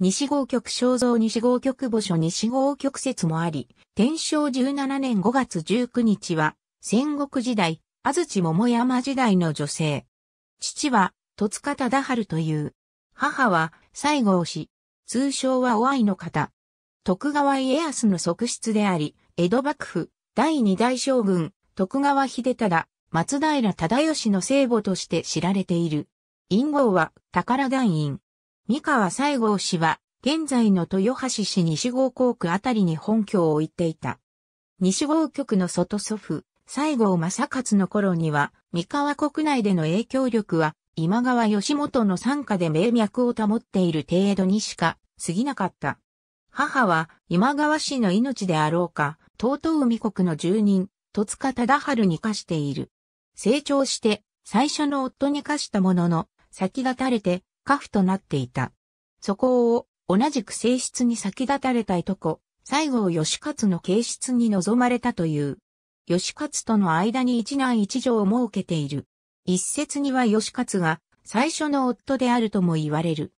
西号局肖像西号局墓所西号局説もあり、天正17年5月19日は、戦国時代、安土桃山時代の女性。父は、戸塚忠春という。母は、西郷氏。通称はお愛の方。徳川家康の側室であり、江戸幕府、第二代将軍、徳川秀忠、松平忠義の聖母として知られている。陰号は、宝団員。三河西郷氏は、現在の豊橋市西郷校区あたりに本拠を置いていた。西郷局の外祖父、西郷正勝の頃には、三河国内での影響力は、今川義元の傘下で名脈を保っている程度にしか過ぎなかった。母は今川氏の命であろうか、東東海国の住人、戸塚忠春に課している。成長して、最初の夫に課したものの、先が垂れて、家父となっていた。そこを同じく正室に先立たれたいとこ、西郷義勝の形質に望まれたという。義勝との間に一男一女を設けている。一説には義勝が最初の夫であるとも言われる。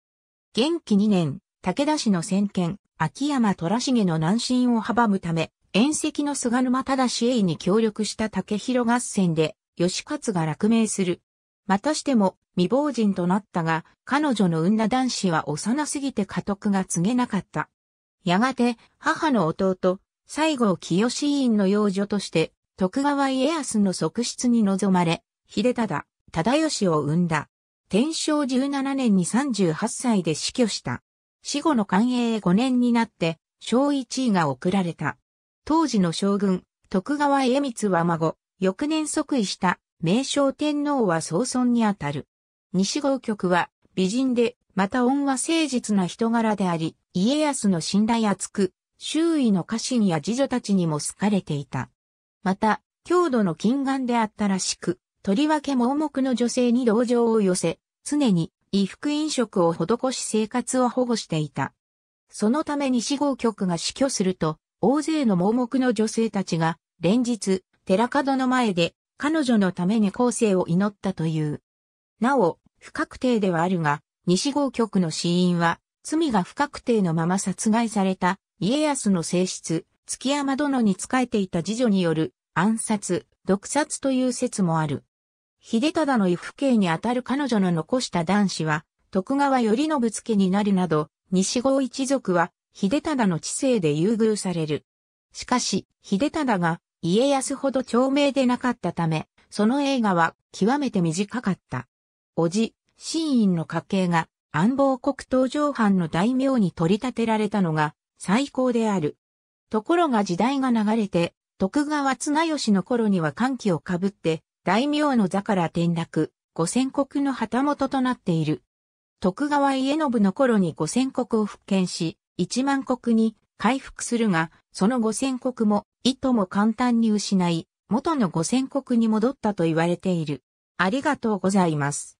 元気2年、武田氏の先見、秋山虎重の南進を阻むため、遠石の菅沼忠栄に協力した竹広合戦で、義勝が落命する。またしても、未亡人となったが、彼女の産んだ男子は幼すぎて家督が告げなかった。やがて、母の弟、西郷清院の養女として、徳川家康の側室に望まれ、秀忠、忠義を生んだ。天正17年に38歳で死去した。死後の官営5年になって、小一位が贈られた。当時の将軍、徳川家光は孫、翌年即位した、明正天皇は総尊にあたる。西郷局は美人で、また恩は誠実な人柄であり、家康の信頼厚く、周囲の家臣や侍女たちにも好かれていた。また、郷土の近眼であったらしく、とりわけ盲目の女性に同情を寄せ、常に衣服飲食を施し生活を保護していた。そのため西郷局が死去すると、大勢の盲目の女性たちが、連日、寺門の前で、彼女のために後世を祈ったという。なお、不確定ではあるが、西郷局の死因は、罪が不確定のまま殺害された家康の性質、築山殿に仕えていた次女による暗殺、毒殺という説もある。秀忠の異父兄にあたる彼女の残した男子は、徳川頼信家になるなど、西郷一族は、秀忠の知性で優遇される。しかし、秀忠が家康ほど長命でなかったため、その映画は極めて短かった。おじ、新院の家系が安房国東上藩の大名に取り立てられたのが最高である。ところが時代が流れて、徳川綱吉の頃には歓喜をかぶって、大名の座から転落、五千国の旗本となっている。徳川家信の頃に五千国を復権し、一万国に回復するが、その五千国も、意図も簡単に失い、元の五千国に戻ったと言われている。ありがとうございます。